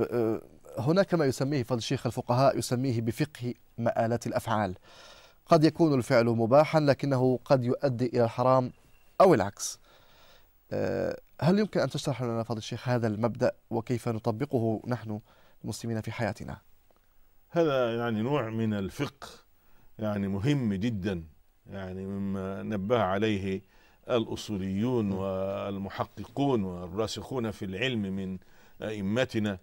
أه، هناك ما يسميه فضل الشيخ الفقهاء يسميه بفقه مآلات الأفعال قد يكون الفعل مباحا لكنه قد يؤدي إلى الحرام أو العكس أه، هل يمكن أن تشرح لنا فضل الشيخ هذا المبدأ وكيف نطبقه نحن المسلمين في حياتنا هذا يعني نوع من الفقه يعني مهم جدا يعني مما نبه عليه الأصوليون والمحققون والراسخون في العلم من أئمتنا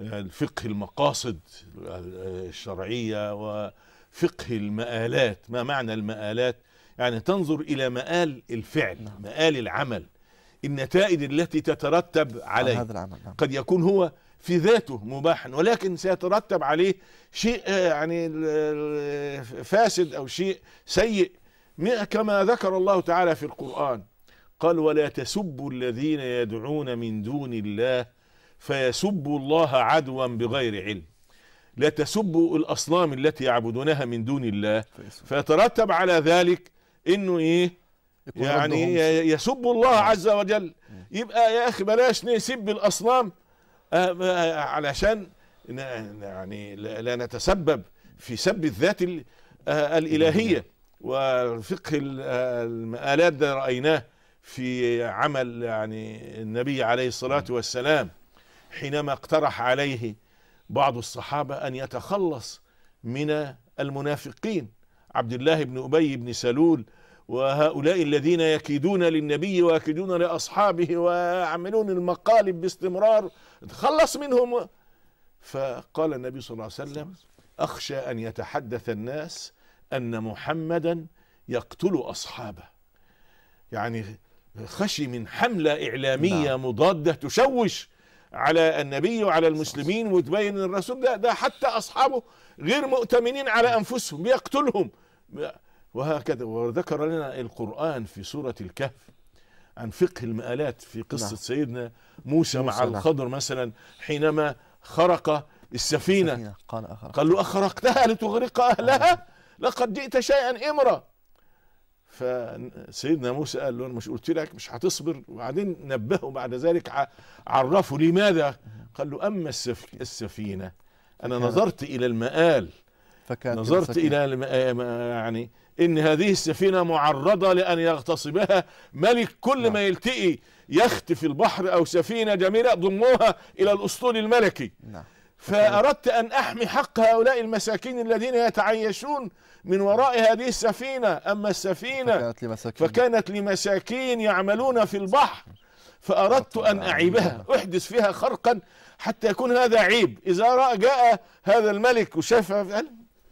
الفقه المقاصد الشرعية وفقه المآلات ما معنى المآلات يعني تنظر إلى مآل الفعل نعم. مآل العمل النتائج التي تترتب عليه هذا العمل نعم. قد يكون هو في ذاته مباحا ولكن سيترتب عليه شيء يعني فاسد أو شيء سيء كما ذكر الله تعالى في القرآن قال ولا تسبوا الذين يدعون من دون الله فيسبوا الله عدوا بغير علم لا تسبوا الاصنام التي يعبدونها من دون الله فيترتب على ذلك انه ايه يعني يسب الله نعم. عز وجل يبقى يا اخي بلاش نسب الاصنام آه، آه، علشان يعني لا نتسبب في سب الذات آه، الالهيه وفقه المآلات ده رايناه في عمل يعني النبي عليه الصلاه نعم. والسلام حينما اقترح عليه بعض الصحابة أن يتخلص من المنافقين عبد الله بن أبي بن سلول وهؤلاء الذين يكيدون للنبي ويكيدون لأصحابه ويعملون المقالب باستمرار تخلص منهم فقال النبي صلى الله عليه وسلم أخشى أن يتحدث الناس أن محمدا يقتل أصحابه يعني خشي من حملة إعلامية نعم. مضادة تشوش على النبي وعلى المسلمين وتبين ان الرسول ده ده حتى اصحابه غير مؤتمنين على انفسهم بيقتلهم وهكذا وذكر لنا القران في سوره الكهف عن فقه المآلات في قصه لا. نعم. سيدنا موسى, موسى مع نعم. الخضر مثلا حينما خرق السفينه, السفينة. قال, قال له اخرقتها لتغرق اهلها لقد جئت شيئا امرا فسيدنا موسى قال له انا مش قلت لك مش هتصبر وبعدين نبهه بعد ذلك عرفه لماذا قال له اما السفينه انا نظرت الى المآل نظرت الى يعني ان هذه السفينه معرضه لان يغتصبها ملك كل نعم. ما يلتقي يخت في البحر او سفينه جميله ضموها الى الاسطول الملكي نعم فأردت أن أحمي حق هؤلاء المساكين الذين يتعيشون من وراء هذه السفينة أما السفينة فكانت لمساكين, فكانت لمساكين يعملون في البحر فأردت أن أعيبها أحدث فيها خرقا حتى يكون هذا عيب إذا جاء هذا الملك وشاف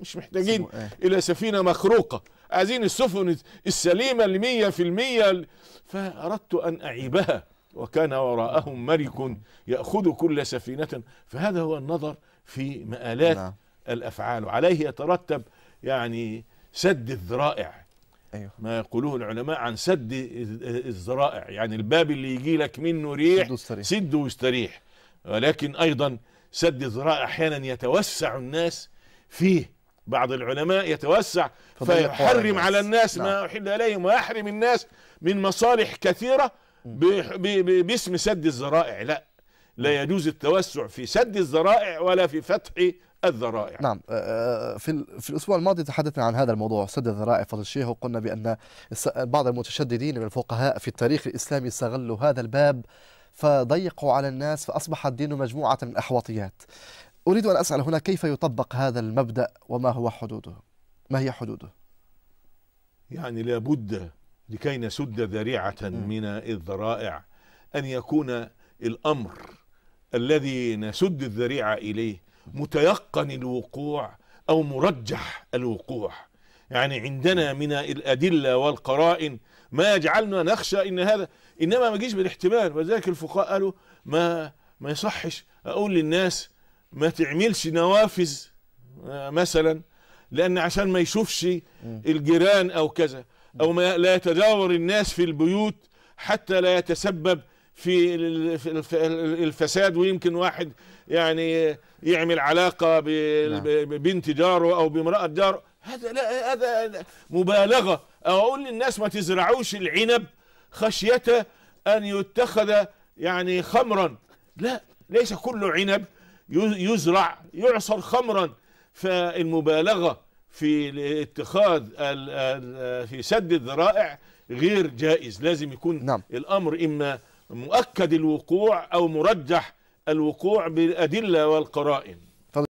مش محتاجين إيه؟ إلى سفينة مخروقة عايزين السفن السليمة المية في المية فأردت أن أعيبها وكان وراءهم ملك يأخذ كل سفينة فهذا هو النظر في مآلات نعم. الأفعال وعليه يترتب يعني سد الذرائع أيوه. ما يقولوه العلماء عن سد الذرائع يعني الباب اللي يجي لك منه ريح سد واستريح ولكن أيضا سد الذرائع أحيانا يتوسع الناس فيه بعض العلماء يتوسع فيحرم على الناس نعم. ما يحل عليهم ويحرم الناس من مصالح كثيرة باسم سد الذرائع لا لا يجوز التوسع في سد الذرائع ولا في فتح الذرائع نعم آه، آه، في في الاسبوع الماضي تحدثنا عن هذا الموضوع سد الذرائع فضل الشيخ وقلنا بان بعض المتشددين من الفقهاء في التاريخ الاسلامي استغلوا هذا الباب فضيقوا على الناس فاصبح الدين مجموعه من احواطيات اريد ان اسال هنا كيف يطبق هذا المبدا وما هو حدوده ما هي حدوده يعني لابد لكي نسد ذريعة من الذرائع أن يكون الأمر الذي نسد الذريعة إليه متيقن الوقوع أو مرجح الوقوع يعني عندنا من الأدلة والقرائن ما يجعلنا نخشى إن هذا إنما ما يجيش بالاحتمال وذلك الفقهاء قالوا ما ما يصحش أقول للناس ما تعملش نوافذ آه، مثلا لأن عشان ما يشوفش الجيران أو كذا أو ما لا يتجاور الناس في البيوت حتى لا يتسبب في الفساد ويمكن واحد يعني يعمل علاقة ببنت نعم. جاره أو بامرأة جاره هذا لا هذا مبالغة أو أقول للناس ما تزرعوش العنب خشية أن يتخذ يعني خمرا لا ليس كل عنب يزرع يعصر خمرا فالمبالغة في اتخاذ في سد الذرائع غير جائز لازم يكون نعم. الأمر إما مؤكد الوقوع أو مرجح الوقوع بالأدلة والقرائن